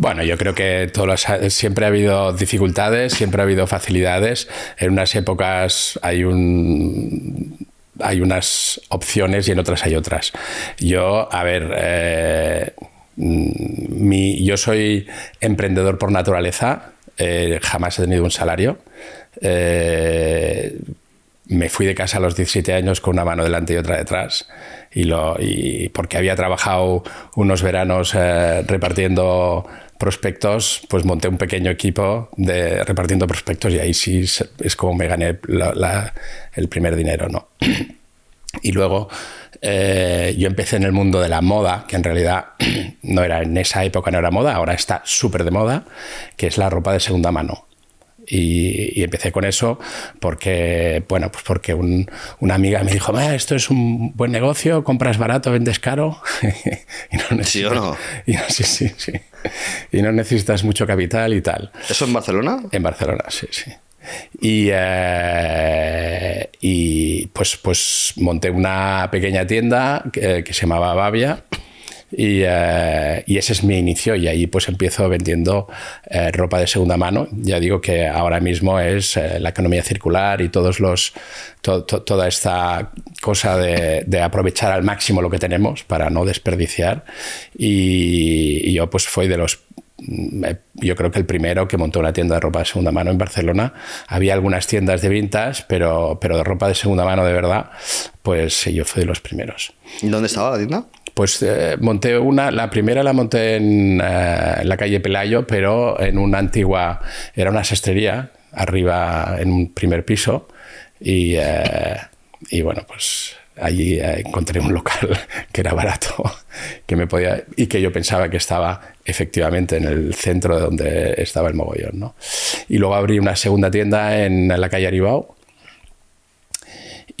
Bueno, yo creo que siempre ha habido dificultades, siempre ha habido facilidades. En unas épocas hay un hay unas opciones y en otras hay otras. Yo, a ver, eh, mi, yo soy emprendedor por naturaleza, eh, jamás he tenido un salario. Eh, me fui de casa a los 17 años con una mano delante y otra detrás. Y, lo, y porque había trabajado unos veranos eh, repartiendo prospectos, pues monté un pequeño equipo de repartiendo prospectos y ahí sí es como me gané el primer dinero, ¿no? Y luego eh, yo empecé en el mundo de la moda, que en realidad no era en esa época, no era moda, ahora está súper de moda, que es la ropa de segunda mano. Y, empecé con eso porque, bueno, pues porque una amiga me dijo, esto es un buen negocio, compras barato, vendes caro. y no necesitas, ¿Sí o no? Y sí, sí, sí. Y no necesitas mucho capital y tal. ¿Eso en Barcelona? En Barcelona, sí, sí. Y, eh, pues, pues monté una pequeña tienda que se llamaba Babia eh, y, ese es mi inicio y ahí pues empiezo vendiendo eh, ropa de segunda mano. Ya digo que ahora mismo es eh, la economía circular y todos los, toda esta cosa de, aprovechar al máximo lo que tenemos para no desperdiciar. Y, yo pues fui de los mm, yo creo que el primero que montó una tienda de ropa de segunda mano en Barcelona. Había algunas tiendas de vintage, pero, pero de ropa de segunda mano de verdad, pues yo fui de los primeros. ¿Y dónde estaba la tienda? Pues eh, monté una, la primera la monté eh, en, la calle Pelayo, pero en una antigua, era una sastrería, arriba en un primer piso, y, eh, y bueno, pues allí encontré un local que era barato, que me podía y que yo pensaba que estaba efectivamente en el centro de donde estaba el mogollón, ¿no? Y luego abrí una segunda tienda en la calle Aribao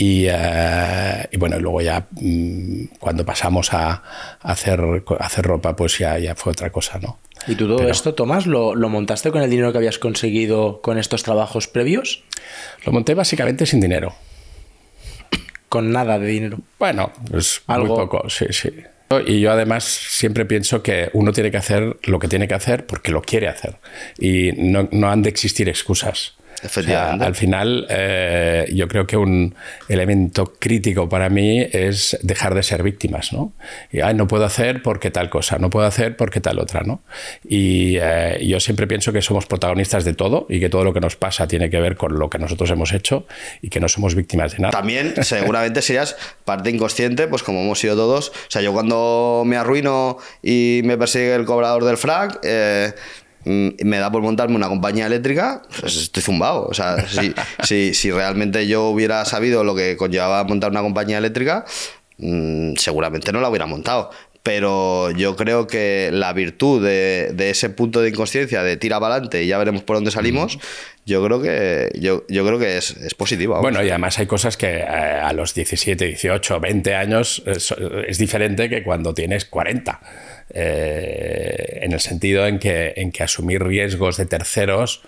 eh, y, bueno, luego ya mm, cuando pasamos a, hacer, hacer ropa, pues ya, fue otra cosa, ¿no? ¿Y tú todo esto, Tomás, ¿lo, montaste con el dinero que habías conseguido con estos trabajos previos? Lo monté básicamente sin dinero. Con nada de dinero. Bueno, es ¿Algo? muy poco, sí, sí. Y yo además siempre pienso que uno tiene que hacer lo que tiene que hacer porque lo quiere hacer. Y no, no han de existir excusas al final, eh, yo creo que un elemento crítico para mí es dejar de ser víctimas, ¿no? no puedo hacer porque tal cosa, no puedo hacer porque tal otra, ¿no? Y eh, yo siempre pienso que somos protagonistas de todo y que todo lo que nos pasa tiene que ver con lo que nosotros hemos hecho y que no somos víctimas de nada. También, seguramente serías parte inconsciente, pues como hemos sido todos. O sea, yo cuando me arruino y me persigue el cobrador del frac, eh, Mm, me da por montarme una compañía eléctrica, pues estoy zumbado. O sea, si, realmente yo hubiera sabido lo que conllevaba montar una compañía eléctrica, mm, seguramente no la hubiera montado. Pero yo creo que la virtud de, ese punto de inconsciencia, de tira para adelante y ya veremos por dónde salimos, yo creo que, yo, creo que es, es positivo. Bueno, y además hay cosas que eh, a los 17, 18, 20 años eh, es diferente que cuando tienes 40. Eh, en el sentido en que, en que asumir riesgos de terceros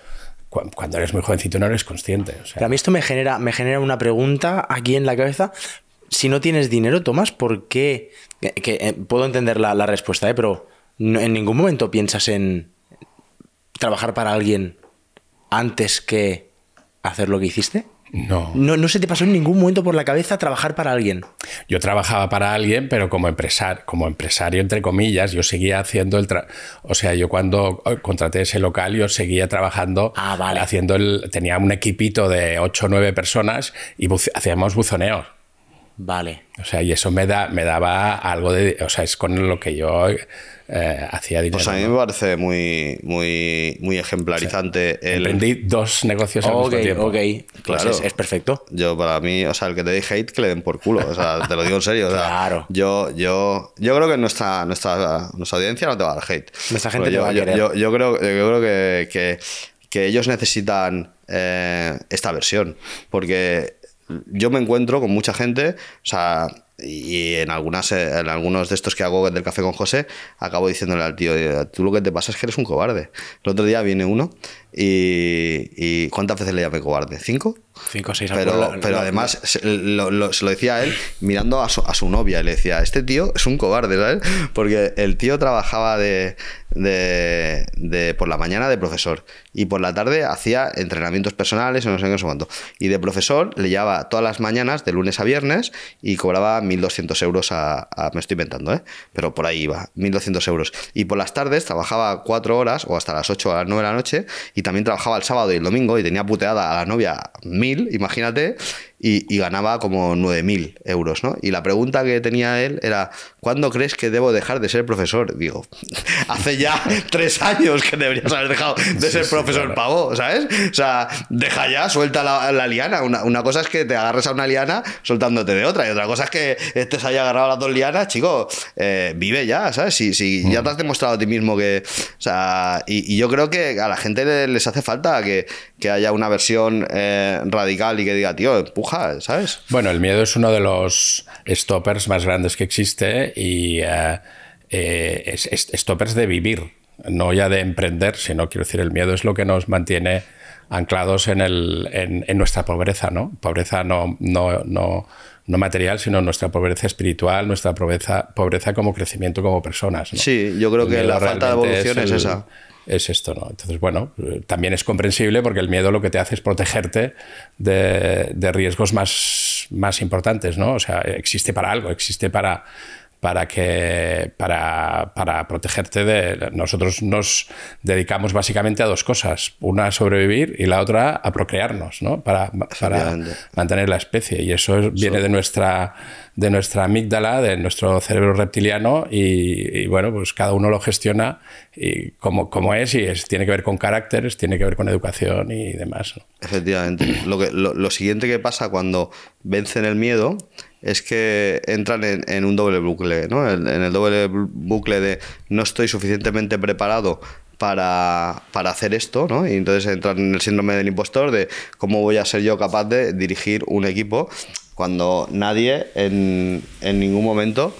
cuando eres muy jovencito no eres consciente. a mí esto me genera, me genera una pregunta aquí en la cabeza. Si no tienes dinero, Tomás, ¿por qué? Eh, puedo entender la, respuesta, ¿eh? pero en ningún momento piensas en trabajar para alguien antes que hacer lo que hiciste. No. no. no. se te pasó en ningún momento por la cabeza trabajar para alguien. Yo trabajaba para alguien, pero como empresario, como empresario entre comillas, yo seguía haciendo el o sea, yo cuando eh, contraté ese local yo seguía trabajando ah, haciendo el tenía un equipito de 8 o 9 personas y hacíamos buzoneos. Vale. O sea, y eso me, da, me daba algo de... O sea, es con lo que yo eh, hacía dinero. Pues a mí me parece muy, muy, muy ejemplarizante. el... Emprendí dos negocios al mismo tiempo. Ok, pues claro. es, perfecto. Yo, para mí, o sea, el que te dé hate, que le den por culo. O sea, te lo digo en serio. claro. Yo, yo, yo creo que nuestra, nuestra audiencia no te va a dar hate. Nuestra gente yo, va a yo, yo, creo, yo creo que, que, ellos necesitan eh, esta versión. Porque yo me encuentro con mucha gente, o sea, y en, algunas, en algunos de estos que hago del café con José, acabo diciéndole al tío, tú lo que te pasa es que eres un cobarde. El otro día viene uno y, ¿cuántas veces le llamé cobarde? ¿Cinco? Cinco o seis. Pero, pero además se, lo, decía a él mirando a su, novia y le decía, este tío es un cobarde, ¿sabes? Porque el tío trabajaba de, por la mañana de profesor y por la tarde hacía entrenamientos personales o no sé qué, cuánto. Y de profesor le llevaba todas las mañanas de lunes a viernes y cobraba 1.200 euros a, me estoy inventando, ¿eh? Pero por ahí iba, 1.200 euros. Y por las tardes trabajaba cuatro horas o hasta las 8 o las 9 de la noche y también trabajaba el sábado y el domingo y tenía puteada a la novia mil, imagínate, y, ganaba como 9.000 euros, ¿no? Y la pregunta que tenía él era, ¿cuándo crees que debo dejar de ser profesor? Digo, hace ya tres años que deberías haber dejado de ser profesor pavo, ¿sabes? O sea, deja ya, suelta la, liana. Una, una, cosa es que te agarres a una liana soltándote de otra y otra cosa es que estés haya agarrado a las dos lianas, chico, eh, vive ya, ¿sabes? Si, si ya mm. te has demostrado a ti mismo que... O sea, y, yo creo que a la gente les hace falta que, que haya una versión eh, radical y que diga, tío, empuja bueno, el miedo es uno de los stoppers más grandes que existe y eh, eh, es, stoppers de vivir, no ya de emprender, sino quiero decir, el miedo es lo que nos mantiene anclados en, nuestra pobreza, ¿no? Pobreza no, no, material, sino nuestra pobreza espiritual, nuestra pobreza, pobreza como crecimiento como personas. Sí, yo creo que la falta de evolución es esa es esto, ¿no? Entonces, bueno, también es comprensible porque el miedo lo que te hace es protegerte de, riesgos más, más importantes, ¿no? O sea, existe para algo, existe para para que para, para, protegerte de nosotros nos dedicamos básicamente a dos cosas una a sobrevivir y la otra a procrearnos ¿no? para, para mantener la especie y eso viene de nuestra de nuestra amígdala de nuestro cerebro reptiliano y, y, bueno pues cada uno lo gestiona y como, es y es, tiene que ver con caracteres, tiene que ver con educación y demás. Efectivamente. Lo, que, lo, siguiente que pasa cuando vencen el miedo es que entran en, un doble bucle, ¿no? En, el doble bucle de no estoy suficientemente preparado. Para, hacer esto, ¿no? Y entonces entran en el síndrome del impostor de cómo voy a ser yo capaz de dirigir un equipo cuando nadie en, en ningún momento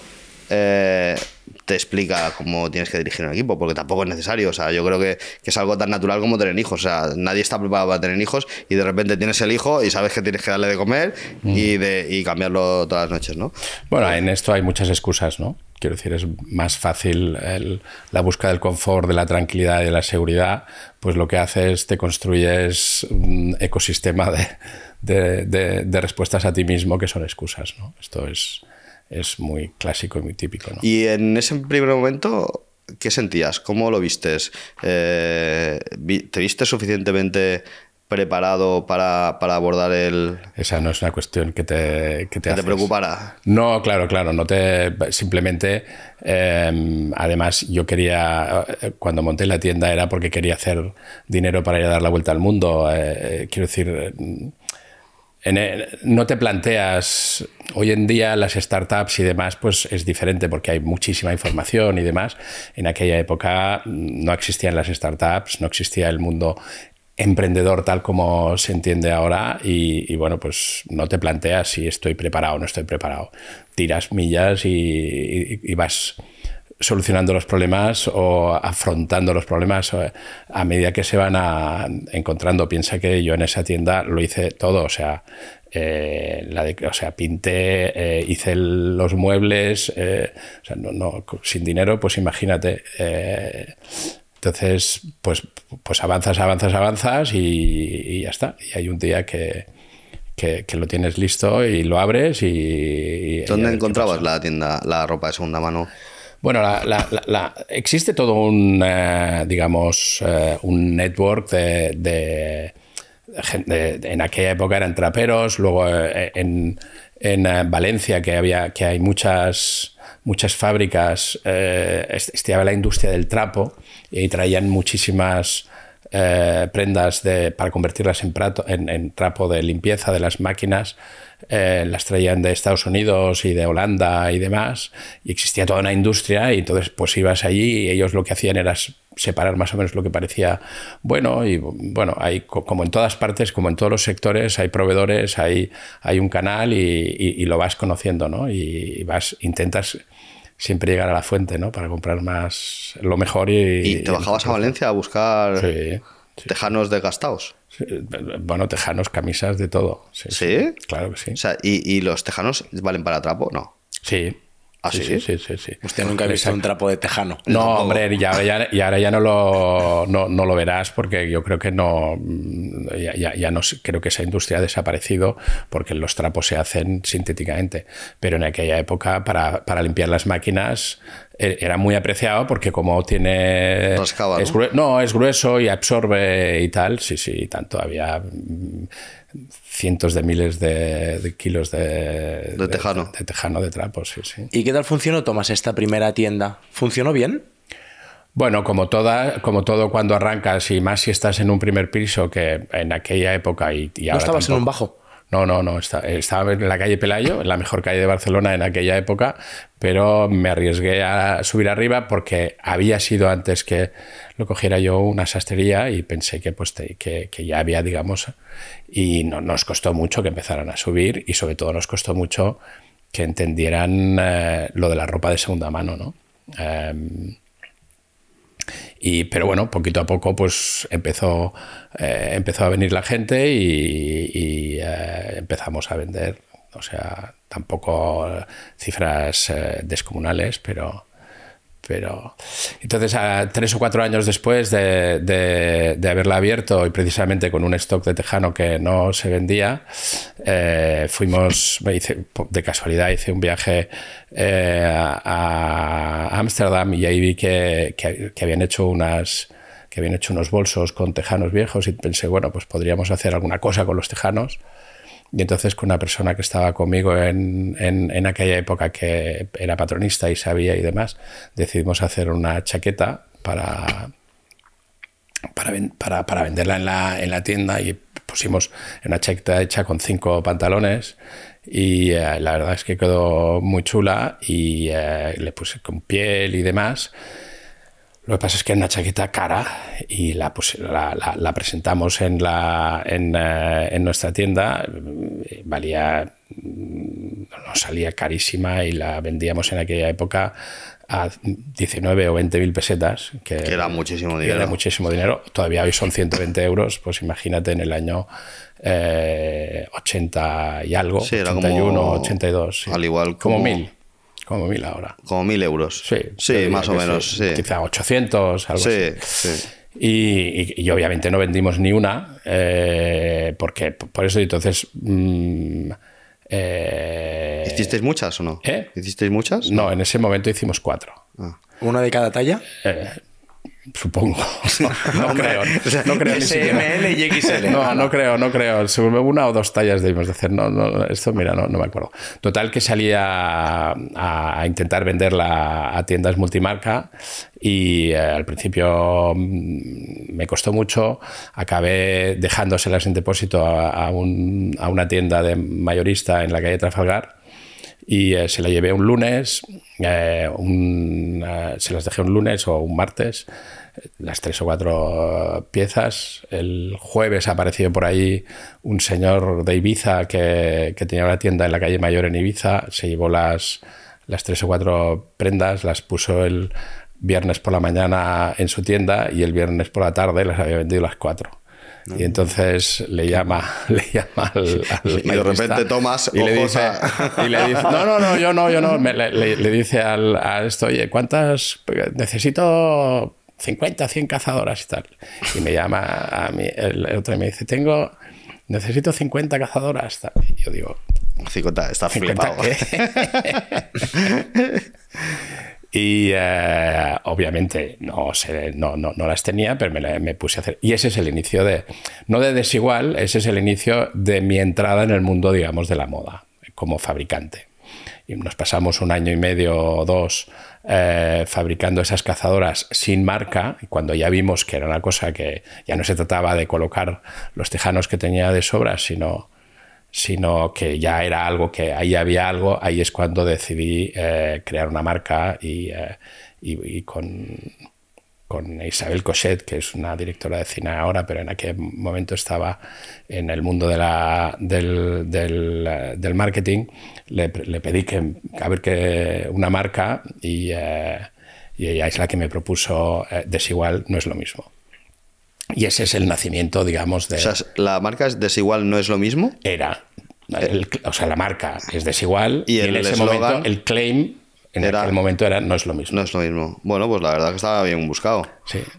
eh, te explica cómo tienes que dirigir un equipo, porque tampoco es necesario. O sea, yo creo que, es algo tan natural como tener hijos. O sea, nadie está preparado para tener hijos y de repente tienes el hijo y sabes que tienes que darle de comer y, mm. de, y cambiarlo todas las noches, ¿no? Bueno, en esto hay muchas excusas, ¿no? Quiero decir, es más fácil el, la búsqueda del confort, de la tranquilidad y de la seguridad, pues lo que haces, te construyes un ecosistema de, de, de respuestas a ti mismo que son excusas, ¿no? Esto es es muy clásico y muy típico. Y en ese primer momento, ¿qué sentías? ¿Cómo lo vistes? Eh, ¿Te viste suficientemente preparado para, abordar el... Esa no es una cuestión que te... Que te, preocupara. No, claro, claro, no te... Simplemente, em, además, yo quería, eh, cuando monté la tienda era porque quería hacer dinero para ir a dar la vuelta al mundo. Eh, quiero decir no te planteas, hoy en día las startups y demás, pues es diferente porque hay muchísima información y demás. En aquella época mm, no existían las startups, no existía el mundo emprendedor tal como se entiende ahora y, bueno, pues no te planteas si estoy preparado o no estoy preparado. Tiras millas y vas solucionando los problemas o afrontando los problemas a medida que se van a, encontrando. Piensa que yo en esa tienda lo hice todo, o sea, eh, la de, o sea pinté, eh, hice los muebles, eh, no, sin dinero, pues imagínate. Eh, entonces, pues, pues avanzas, avanzas, avanzas y, ya está. Y hay un día que, que, lo tienes listo y lo abres y... y ¿Dónde encontrabas la tienda, la ropa de segunda mano? Bueno, la, existe todo un, eh, digamos, eh, un network de, En aquella época eran traperos, luego eh, en, Valencia, que, había, que hay muchas, muchas fábricas, estaba la industria del trapo y traían muchísimas eh, prendas para convertirlas en, trapo de limpieza de las máquinas, eh, las traían de Estados Unidos y de Holanda y demás, y existía toda una industria, y entonces pues ibas allí y ellos lo que hacían era separar más o menos lo que parecía bueno, y bueno, hay como en todas partes, como en todos los sectores, hay proveedores, hay, hay un canal y, lo vas conociendo, ¿no? y vas, intentas siempre llegar a la fuente, ¿no? Para comprar más, lo mejor y... ¿Y te bajabas a Valencia a buscar tejanos desgastados? bueno, tejanos, camisas, de todo. ¿Sí? Claro que sí. O sea, ¿y, ¿y, los tejanos valen para trapo? No. Sí, ¿Ah, sí? Sí, Usted nunca ha visto un trapo de tejano. No, hombre, y ahora ya, no, lo, no, lo verás porque yo creo que no, ya, no, creo que esa industria ha desaparecido porque los trapos se hacen sintéticamente. Pero en aquella época, para, para limpiar las máquinas, eh, era muy apreciado porque como tiene... ¿no? Es grueso, y absorbe y tal, sí, sí, tanto había mm, cientos de miles de, kilos de, de tejano. De, tejano de trapos, sí, sí. ¿Y qué tal funcionó, Tomás, esta primera tienda? ¿Funcionó bien? Bueno, como, toda, como todo cuando arrancas y más si estás en un primer piso que en aquella época y, ahora estabas en un bajo? No, no, no, estaba en la calle Pelayo, en la mejor calle de Barcelona en aquella época, pero me arriesgué a subir arriba porque había sido antes que lo cogiera yo una sastrería y pensé que, pues, que, ya había, digamos, y no, nos costó mucho que empezaran a subir y sobre todo nos costó mucho que entendieran eh, lo de la ropa de segunda mano, ¿no? Em, y, pero bueno, poquito a poco pues empezó, eh, empezó a venir la gente y, eh, empezamos a vender. O sea, tampoco cifras eh, descomunales, pero, pero entonces, a tres o cuatro años después de, de, haberla abierto y precisamente con un stock de tejano que no se vendía, eh, fuimos, de casualidad hice un viaje eh, a Ámsterdam y ahí vi que, que, que, habían hecho unas que habían hecho unos bolsos con tejanos viejos y pensé, bueno, pues podríamos hacer alguna cosa con los tejanos. Y entonces con una persona que estaba conmigo en, aquella época que era patronista y sabía y demás, decidimos hacer una chaqueta para, para, para, venderla en la, tienda y pusimos una chaqueta hecha con cinco pantalones y eh, la verdad es que quedó muy chula y eh, le puse con piel y demás. Lo que pasa es que era una chaqueta cara y la, la, presentamos en, la, en, eh, nuestra tienda. Eh, valía, mm, nos salía carísima y la vendíamos en aquella época a 19 o 20 mil pesetas. Que, era muchísimo dinero. Era muchísimo dinero. Todavía hoy son 120 euros, pues imagínate en el año 80 eh, y algo. Sí, era 81, 82. Al igual como, como mil. Como mil ahora. Como mil euros. Sí. Sí, más o menos. Sí. Quizá 800, algo así. Sí. Y, y, obviamente no vendimos ni una, eh, porque por eso entonces... Mm, eh, ¿Hicisteis muchas o no? ¿Eh? ¿Hicisteis muchas? No, en ese momento hicimos cuatro. Ah. ¿Una de cada talla? Eh, Supongo. No, creo. no creo y XL. No, no creo, no creo. una o dos tallas de hacer. No, no, esto, mira, no, me acuerdo. Total que salía a, intentar venderla a tiendas multimarca y eh, al principio mm, me costó mucho. Acabé dejándoselas en depósito a, a una tienda de mayorista en la calle Trafalgar y eh, se la llevé un lunes, eh, eh, se las dejé un lunes o un martes, las tres o cuatro piezas. El jueves apareció por ahí un señor de Ibiza que, tenía una tienda en la calle Mayor en Ibiza, se llevó las, las tres o cuatro prendas, las puso el viernes por la mañana en su tienda y el viernes por la tarde las había vendido las cuatro. Y entonces le llama, le llama al, Y de repente Tomás y le dice, no, no, no, yo no, yo no. le, dice al, esto, oye, ¿cuántas? Necesito 50, 100 cazadoras y tal. Y me llama a mí, el, otro y me dice, tengo, necesito 50 cazadoras. Y yo digo, 50, está flipado. Y eh, obviamente no, no, las tenía, pero me, puse a hacer. Y ese es el inicio de, no de desigual, ese es el inicio de mi entrada en el mundo, digamos, de la moda como fabricante. Y nos pasamos un año y medio o dos eh, fabricando esas cazadoras sin marca, cuando ya vimos que era una cosa que ya no se trataba de colocar los tejanos que tenía de sobra, sino sino que ya era algo que ahí había algo, ahí es cuando decidí eh, crear una marca y, eh, con, Isabel Cochet, que es una directora de cine ahora, pero en aquel momento estaba en el mundo del, marketing, le, pedí que, a ver que una marca y, eh, y ella es la que me propuso desigual, no es lo mismo. Y ese es el nacimiento, digamos, de... O sea, la marca es desigual, no es lo mismo. Era. o sea, la marca es desigual. Y, en ese momento el claim en aquel momento era no es lo mismo. No es lo mismo. Bueno, pues la verdad que estaba bien buscado. Sí.